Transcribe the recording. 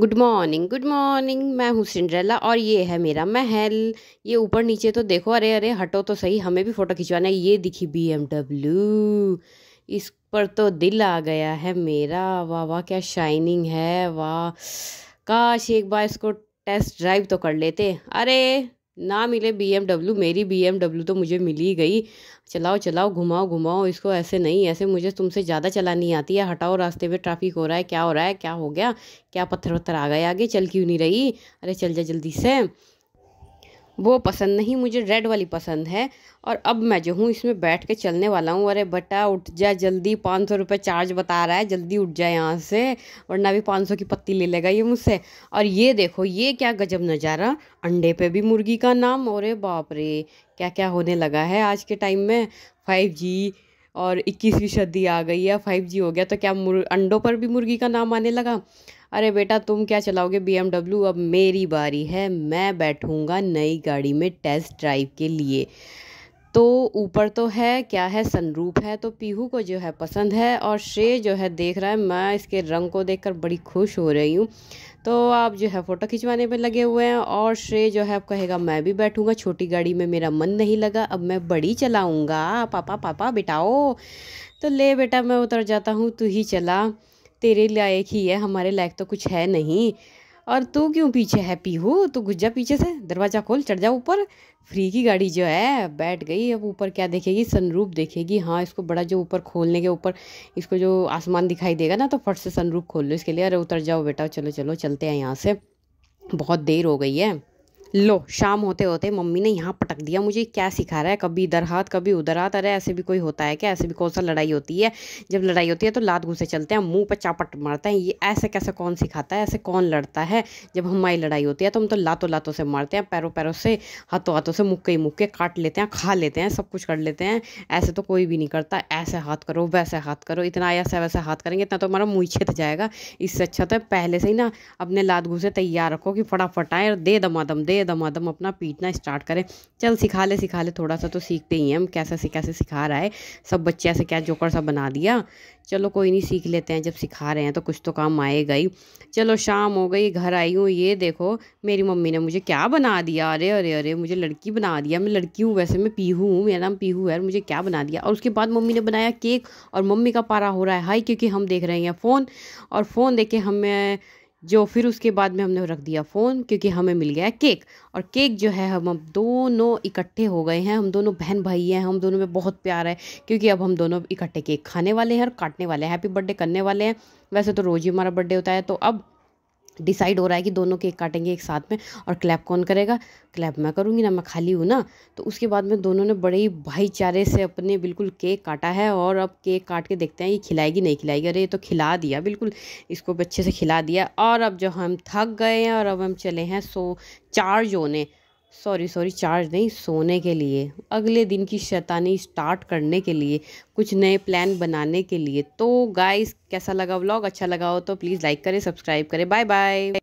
good morning good morning मैं हूँ Cinderella और ये है मेरा महल ये ऊपर नीचे तो देखो अरे अरे हटो तो सही हमें भी फ़ोटो खिंचवाना है ये दिखी बी इस पर तो दिल आ गया है मेरा वाह वाह क्या शाइनिंग है वाह काश एक बार इसको टेस्ट ड्राइव तो कर लेते अरे ना मिले बी मेरी बी तो मुझे मिल ही गई चलाओ चलाओ घुमाओ घुमाओ इसको ऐसे नहीं ऐसे मुझे तुमसे ज़्यादा चलानी आती है हटाओ रास्ते में ट्रैफिक हो रहा है क्या हो रहा है क्या हो गया क्या पत्थर वत्थर आ गए आगे चल क्यों नहीं रही अरे चल जा जल्दी से वो पसंद नहीं मुझे रेड वाली पसंद है और अब मैं जो हूँ इसमें बैठ के चलने वाला हूँ अरे बटा उठ जा जल्दी पाँच सौ रुपये चार्ज बता रहा है जल्दी उठ जाए यहाँ से वरना भी पाँच सौ की पत्ती ले लेगा ये मुझसे और ये देखो ये क्या गजब नज़ारा अंडे पे भी मुर्गी का नाम और बाप रे क्या क्या होने लगा है आज के टाइम में फाइव जी और इक्कीसवीं सदी आ गई है फाइव जी हो गया तो क्या अंडों पर भी मुर्गी का नाम आने लगा अरे बेटा तुम क्या चलाओगे बी अब मेरी बारी है मैं बैठूँगा नई गाड़ी में टेस्ट ड्राइव के लिए तो ऊपर तो है क्या है सनरूप है तो पीहू को जो है पसंद है और श्रेय जो है देख रहा है मैं इसके रंग को देखकर बड़ी खुश हो रही हूँ तो आप जो है फ़ोटो खिंचवाने पे लगे हुए हैं और श्रेय जो है आप कहेगा मैं भी बैठूँगा छोटी गाड़ी में मेरा मन नहीं लगा अब मैं बड़ी चलाऊँगा पापा पापा बिटाओ तो ले बेटा मैं उतर जाता हूँ तू ही चला तेरे लायक ही है हमारे लायक तो कुछ है नहीं और तू क्यों पीछे है पीहू तो घुस जा पीछे से दरवाज़ा खोल चढ़ जा ऊपर फ्री की गाड़ी जो है बैठ गई अब ऊपर क्या देखेगी सनरूप देखेगी हाँ इसको बड़ा जो ऊपर खोलने के ऊपर इसको जो आसमान दिखाई देगा ना तो फट से सनरूप खोल लो इसके लिए अरे उतर जाओ बेटा चलो चलो चलते हैं यहाँ से बहुत देर हो गई है लो शाम होते होते मम्मी ने यहाँ पटक दिया मुझे क्या सिखा रहा है कभी इधर हाथ कभी उधर हाथ अरे ऐसे भी कोई होता है क्या ऐसे भी कौन सा लड़ाई होती है जब लड़ाई होती है तो लात घुसे चलते हैं मुंह पर चापट मारते हैं ये ऐसे कैसे कौन सिखाता है ऐसे कौन लड़ता है जब हमारी लड़ाई होती है तो हम तो लातों लातों से मारते हैं पैरों पैरों से हाथों हाथों से मुक्के ही मुक्के काट लेते हैं खा लेते हैं सब कुछ कर लेते हैं ऐसे तो कोई भी नहीं करता ऐसे हाथ करो वैसे हाथ करो इतना ऐसा वैसा हाथ करेंगे इतना तो हमारा मुँह छित जाएगा इससे अच्छा तो पहले से ही ना अपने लात घुसे तैयार रखो कि फटाफट आए दे दमा दम दे दम दमादम अपना पीटना स्टार्ट करें चल सिखा ले सिखा ले थोड़ा सा तो सीखते ही हैं हम कैसा से कैसे सिखा रहा है सब बच्चे ऐसे क्या जोकर सा बना दिया चलो कोई नहीं सीख लेते हैं जब सिखा रहे हैं तो कुछ तो काम आएगा ही चलो शाम हो गई घर आई हूँ ये देखो मेरी मम्मी ने मुझे क्या बना दिया अरे अरे अरे मुझे लड़की बना दिया मैं लड़की हूँ वैसे मैं पीहू हूँ मेरा नाम पीहू है और मुझे क्या बना दिया और उसके बाद मम्मी ने बनाया केक और मम्मी का पारा हो रहा है हाई क्योंकि हम देख रहे हैं फ़ोन और फ़ोन देख के हमें जो फिर उसके बाद में हमने रख दिया फ़ोन क्योंकि हमें मिल गया केक और केक जो है हम अब दोनों इकट्ठे हो गए हैं हम दोनों बहन भाई हैं हम दोनों में बहुत प्यार है क्योंकि अब हम दोनों इकट्ठे केक खाने वाले हैं और काटने वाले हैं हैप्पी बर्थडे करने वाले हैं वैसे तो रोज़ ही हमारा बर्थडे होता है तो अब डिसाइड हो रहा है कि दोनों केक काटेंगे एक साथ में और क्लैप कौन करेगा क्लैप मैं करूँगी ना मैं खाली हूँ ना तो उसके बाद में दोनों ने बड़े ही भाईचारे से अपने बिल्कुल केक काटा है और अब केक काट के देखते हैं ये खिलाएगी नहीं खिलाएगी अरे ये तो खिला दिया बिल्कुल इसको अच्छे से खिला दिया और अब जो हम थक गए हैं और अब हम चले हैं सो चार जोने सॉरी सॉरी चार्ज नहीं सोने के लिए अगले दिन की शैतानी स्टार्ट करने के लिए कुछ नए प्लान बनाने के लिए तो गाइस कैसा लगा व्लॉग अच्छा लगा हो तो प्लीज़ लाइक करें सब्सक्राइब करें बाय बाय